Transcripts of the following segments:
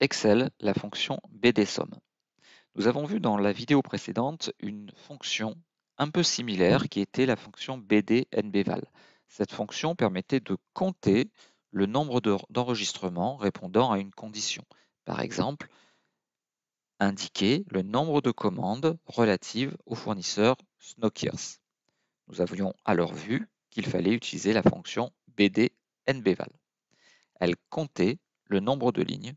Excel la fonction bdsum. Nous avons vu dans la vidéo précédente une fonction un peu similaire qui était la fonction bdnbval. Cette fonction permettait de compter le nombre d'enregistrements répondant à une condition. Par exemple, indiquer le nombre de commandes relatives au fournisseur Snokiers. Nous avions alors vu qu'il fallait utiliser la fonction bdnbval. Elle comptait le nombre de lignes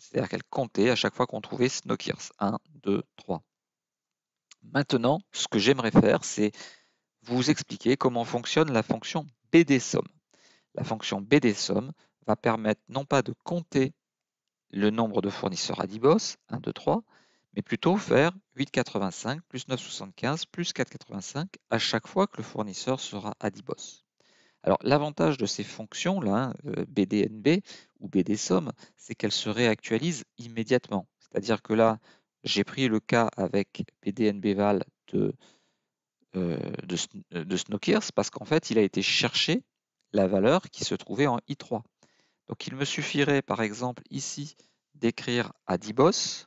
c'est-à-dire qu'elle comptait à chaque fois qu'on trouvait Snokers. 1, 2, 3. Maintenant, ce que j'aimerais faire, c'est vous expliquer comment fonctionne la fonction BDSOM. La fonction BDSOM va permettre non pas de compter le nombre de fournisseurs Adibos, 1, 2, 3, mais plutôt faire 8,85 plus 9,75 plus 4,85 à chaque fois que le fournisseur sera Dibos. Alors l'avantage de ces fonctions-là, BDNB hein, euh, ou BDSOM, c'est qu'elles se réactualisent immédiatement. C'est-à-dire que là, j'ai pris le cas avec BDNBVAL de, euh, de, euh, parce qu'en fait, il a été cherché la valeur qui se trouvait en I3. Donc il me suffirait par exemple ici d'écrire à Dibos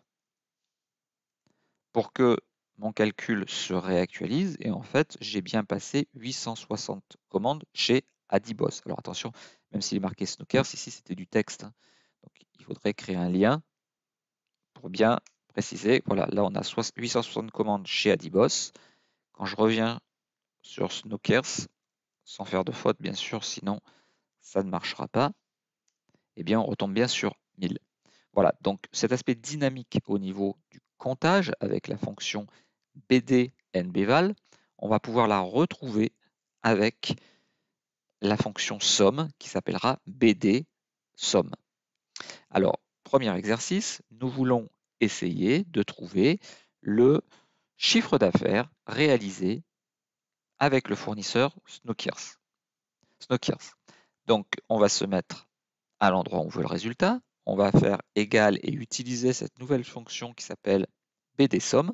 pour que mon calcul se réactualise et en fait, j'ai bien passé 860 commandes chez Adibos. Alors attention, même s'il est marqué Snookers, ici c'était du texte. Hein. Donc il faudrait créer un lien pour bien préciser. Voilà, là on a 860 commandes chez Adibos. Quand je reviens sur Snookers, sans faire de faute bien sûr, sinon ça ne marchera pas, eh bien on retombe bien sur 1000. Voilà, donc cet aspect dynamique au niveau du avec la fonction bdnbval, on va pouvoir la retrouver avec la fonction somme qui s'appellera BD_SOMME. Alors, premier exercice, nous voulons essayer de trouver le chiffre d'affaires réalisé avec le fournisseur Snookers. Snookers. Donc, on va se mettre à l'endroit où on veut le résultat, on va faire égal et utiliser cette nouvelle fonction qui s'appelle BDSOM.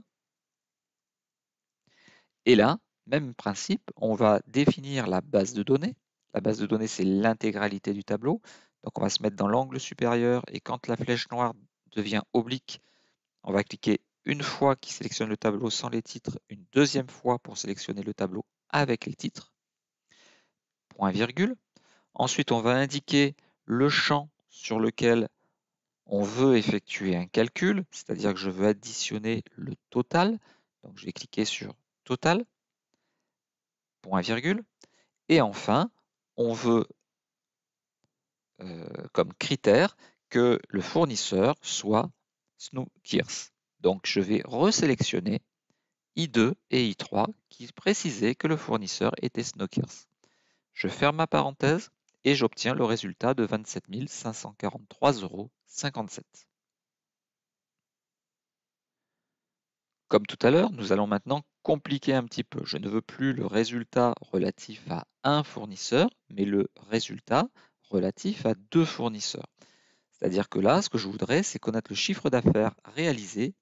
Et là, même principe, on va définir la base de données. La base de données, c'est l'intégralité du tableau. Donc on va se mettre dans l'angle supérieur et quand la flèche noire devient oblique, on va cliquer une fois qui sélectionne le tableau sans les titres, une deuxième fois pour sélectionner le tableau avec les titres. Point virgule. Ensuite, on va indiquer le champ sur lequel on veut effectuer un calcul, c'est-à-dire que je veux additionner le total. Donc je vais cliquer sur total, point virgule. Et enfin, on veut euh, comme critère que le fournisseur soit Snookers. Donc je vais resélectionner I2 et I3 qui précisaient que le fournisseur était Snookers. Je ferme ma parenthèse et j'obtiens le résultat de 27 543,57 euros. Comme tout à l'heure, nous allons maintenant compliquer un petit peu. Je ne veux plus le résultat relatif à un fournisseur, mais le résultat relatif à deux fournisseurs. C'est-à-dire que là, ce que je voudrais, c'est connaître le chiffre d'affaires réalisé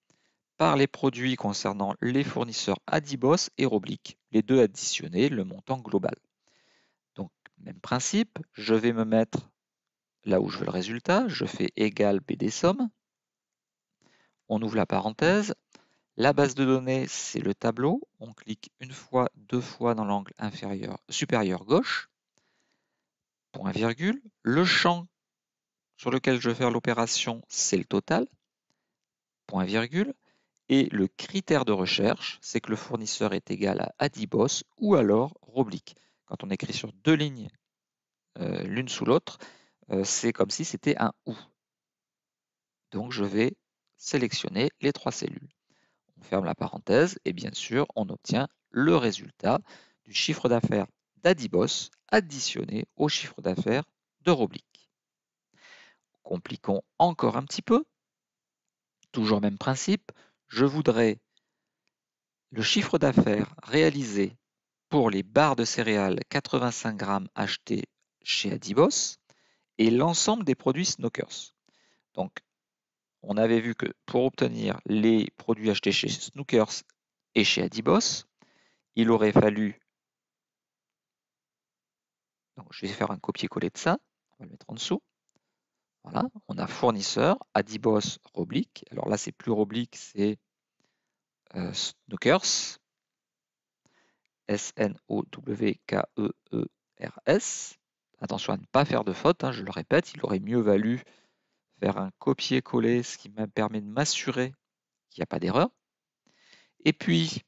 par les produits concernant les fournisseurs Adibos et Roblic, les deux additionnés, le montant global. Même principe, je vais me mettre là où je veux le résultat, je fais égal B on ouvre la parenthèse, la base de données c'est le tableau, on clique une fois, deux fois dans l'angle inférieur, supérieur gauche, point virgule, le champ sur lequel je vais faire l'opération c'est le total, point virgule, et le critère de recherche, c'est que le fournisseur est égal à Adibos ou alors Roblique quand on écrit sur deux lignes euh, l'une sous l'autre, euh, c'est comme si c'était un ou. Donc je vais sélectionner les trois cellules. On ferme la parenthèse et bien sûr, on obtient le résultat du chiffre d'affaires d'Adibos additionné au chiffre d'affaires de Roblic. Compliquons encore un petit peu. Toujours même principe, je voudrais le chiffre d'affaires réalisé pour les barres de céréales 85 grammes achetées chez Adibos et l'ensemble des produits Snookers. Donc, on avait vu que pour obtenir les produits achetés chez Snookers et chez Adibos, il aurait fallu. Donc, je vais faire un copier-coller de ça. On va le mettre en dessous. Voilà, on a fournisseur, Adibos, Roblique. Alors là, c'est plus Roblique, c'est euh, Snookers. S-N-O-W-K-E-E-R-S. Attention à ne pas faire de faute, hein, je le répète, il aurait mieux valu faire un copier-coller, ce qui me permet de m'assurer qu'il n'y a pas d'erreur. Et puis,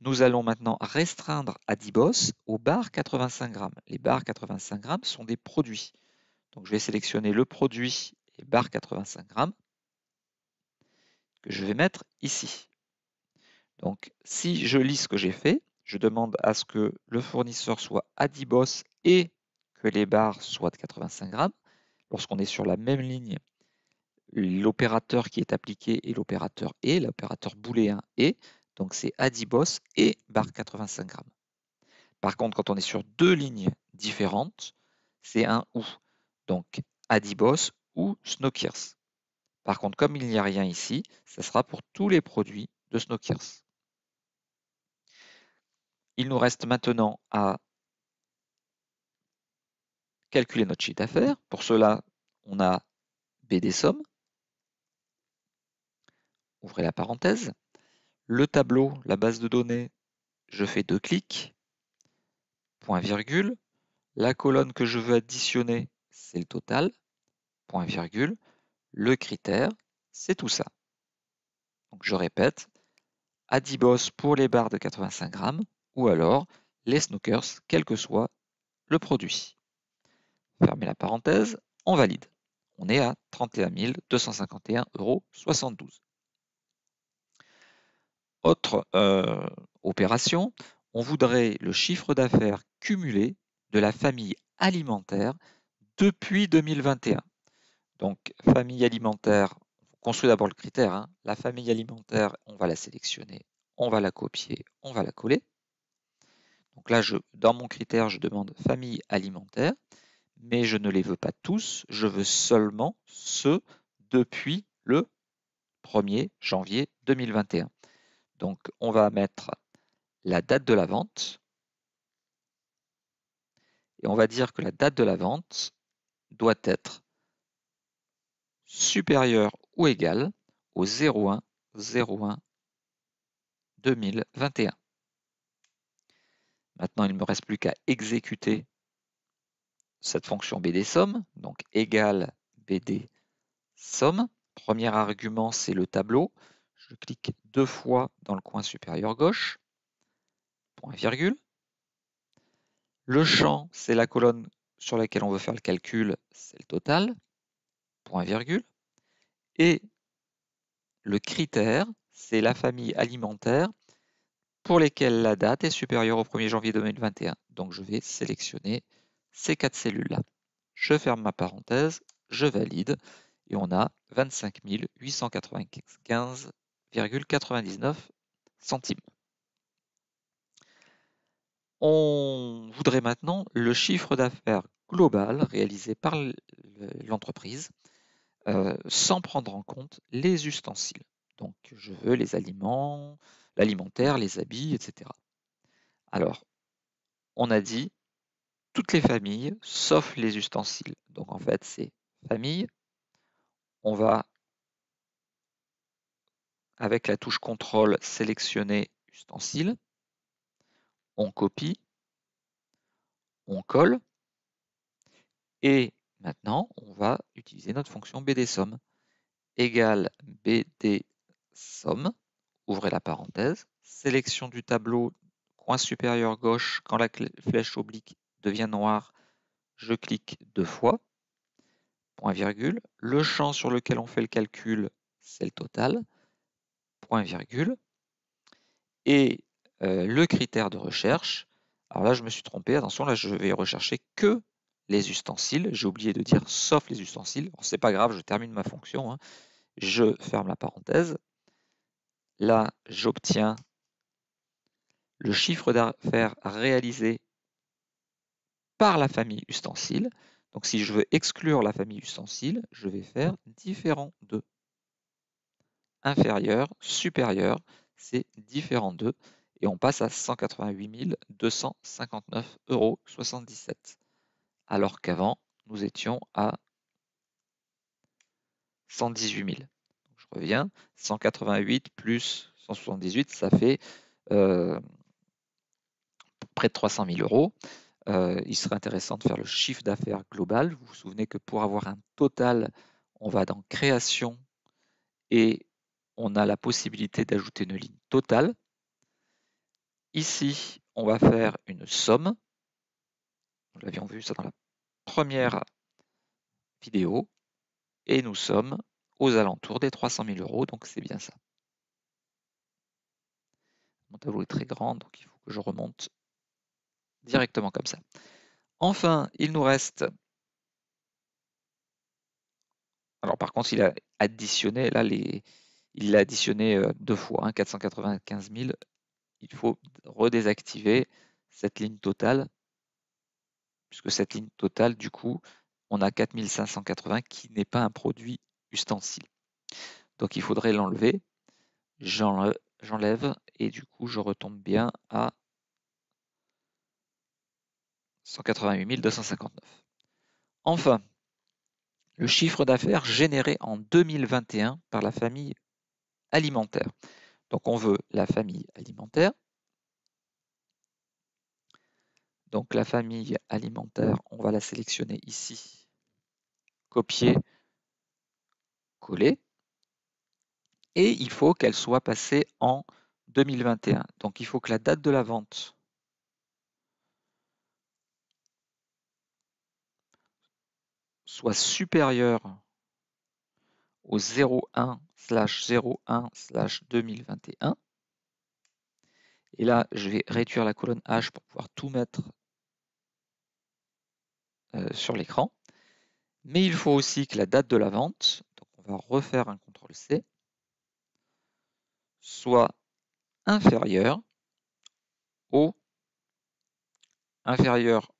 nous allons maintenant restreindre à aux barres 85 grammes. Les barres 85 grammes sont des produits. Donc je vais sélectionner le produit et barres 85 grammes que je vais mettre ici. Donc si je lis ce que j'ai fait, je demande à ce que le fournisseur soit Adibos et que les barres soient de 85 grammes. Lorsqu'on est sur la même ligne, l'opérateur qui est appliqué est l'opérateur et, l'opérateur booléen et, donc c'est Adibos et barre 85 grammes. Par contre, quand on est sur deux lignes différentes, c'est un ou, donc Adibos ou Snokers. Par contre, comme il n'y a rien ici, ça sera pour tous les produits de Snokers. Il nous reste maintenant à calculer notre chiffre d'affaires. Pour cela, on a B des sommes. Ouvrez la parenthèse. Le tableau, la base de données, je fais deux clics. Point virgule. La colonne que je veux additionner, c'est le total. Point virgule. Le critère, c'est tout ça. Donc je répète, Adibos pour les barres de 85 grammes, ou alors les snookers, quel que soit le produit. Fermez la parenthèse, on valide. On est à 31 251,72 euros. Autre euh, opération, on voudrait le chiffre d'affaires cumulé de la famille alimentaire depuis 2021. Donc, famille alimentaire, on construit d'abord le critère. Hein. La famille alimentaire, on va la sélectionner, on va la copier, on va la coller. Donc là, dans mon critère, je demande famille alimentaire, mais je ne les veux pas tous, je veux seulement ceux depuis le 1er janvier 2021. Donc on va mettre la date de la vente, et on va dire que la date de la vente doit être supérieure ou égale au 01 01 2021. Maintenant, il ne me reste plus qu'à exécuter cette fonction BD donc égale BD Premier argument, c'est le tableau. Je clique deux fois dans le coin supérieur gauche, point virgule. Le champ, c'est la colonne sur laquelle on veut faire le calcul, c'est le total, point virgule. Et le critère, c'est la famille alimentaire pour lesquelles la date est supérieure au 1er janvier 2021. Donc je vais sélectionner ces quatre cellules-là. Je ferme ma parenthèse, je valide et on a 25 895,99 centimes. On voudrait maintenant le chiffre d'affaires global réalisé par l'entreprise euh, sans prendre en compte les ustensiles. Donc je veux les aliments, l'alimentaire, les habits, etc. Alors, on a dit toutes les familles, sauf les ustensiles. Donc en fait, c'est famille. On va, avec la touche contrôle, sélectionner ustensiles. On copie. On colle. Et maintenant, on va utiliser notre fonction BDsom égale BDsom ouvrez la parenthèse, sélection du tableau, coin supérieur gauche, quand la flèche oblique devient noire, je clique deux fois, point virgule, le champ sur lequel on fait le calcul, c'est le total, point virgule, et euh, le critère de recherche, alors là je me suis trompé, attention, là je vais rechercher que les ustensiles, j'ai oublié de dire sauf les ustensiles, ce c'est pas grave, je termine ma fonction, hein, je ferme la parenthèse, Là, j'obtiens le chiffre d'affaires réalisé par la famille ustensile. Donc si je veux exclure la famille ustensile, je vais faire différent de. Inférieur, supérieur, c'est différent de. Et on passe à 188 259,77 euros. Alors qu'avant, nous étions à 118 000 revient, 188 plus 178, ça fait euh, près de 300 000 euros. Euh, il serait intéressant de faire le chiffre d'affaires global. Vous vous souvenez que pour avoir un total, on va dans création et on a la possibilité d'ajouter une ligne totale. Ici, on va faire une somme. Nous l'avions vu ça dans la première vidéo. Et nous sommes aux alentours des 300 000 euros, donc c'est bien ça. Mon tableau est très grand, donc il faut que je remonte directement comme ça. Enfin, il nous reste... Alors par contre, il a additionné, là, les... il l'a additionné euh, deux fois, 495 hein, 000. Il faut redésactiver cette ligne totale, puisque cette ligne totale, du coup, on a 4580 qui n'est pas un produit ustensile. Donc il faudrait l'enlever. J'enlève et du coup je retombe bien à 188 259. Enfin, le chiffre d'affaires généré en 2021 par la famille alimentaire. Donc on veut la famille alimentaire. Donc la famille alimentaire, on va la sélectionner ici, copier, coller. et il faut qu'elle soit passée en 2021. Donc il faut que la date de la vente soit supérieure au 01 01 2021. Et là, je vais réduire la colonne H pour pouvoir tout mettre euh, sur l'écran. Mais il faut aussi que la date de la vente va refaire un contrôle C, soit inférieur au inférieur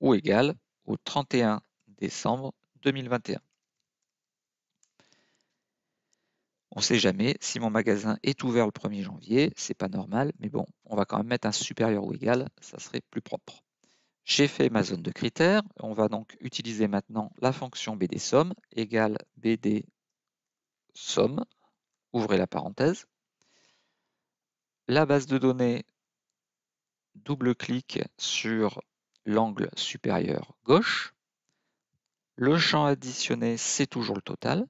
ou égal au 31 décembre 2021. On ne sait jamais si mon magasin est ouvert le 1er janvier, c'est pas normal, mais bon, on va quand même mettre un supérieur ou égal, ça serait plus propre. J'ai fait ma zone de critères. On va donc utiliser maintenant la fonction BDsomme égale BDsomme. ouvrez la parenthèse. La base de données, double-clic sur l'angle supérieur gauche. Le champ additionné, c'est toujours le total.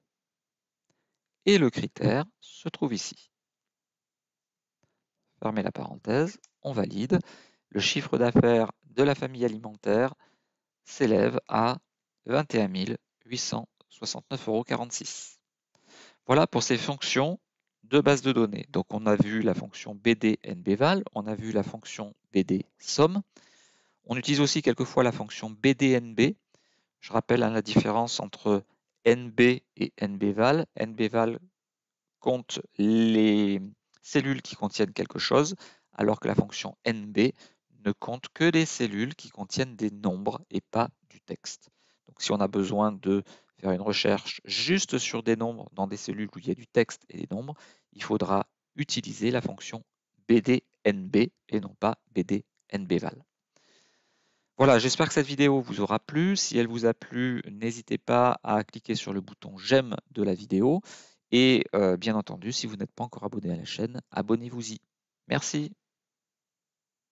Et le critère se trouve ici. Fermez la parenthèse, on valide le chiffre d'affaires de la famille alimentaire s'élève à 21 869,46 euros. Voilà pour ces fonctions de base de données. Donc on a vu la fonction BD_NBVAL, on a vu la fonction BD On utilise aussi quelquefois la fonction BDNB. Je rappelle hein, la différence entre NB et NBVAL. NBVAL compte les cellules qui contiennent quelque chose, alors que la fonction NB ne compte que les cellules qui contiennent des nombres et pas du texte. Donc si on a besoin de faire une recherche juste sur des nombres dans des cellules où il y a du texte et des nombres, il faudra utiliser la fonction BDNB et non pas BDNBVAL. Voilà, j'espère que cette vidéo vous aura plu. Si elle vous a plu, n'hésitez pas à cliquer sur le bouton j'aime de la vidéo. Et euh, bien entendu, si vous n'êtes pas encore abonné à la chaîne, abonnez-vous-y. Merci.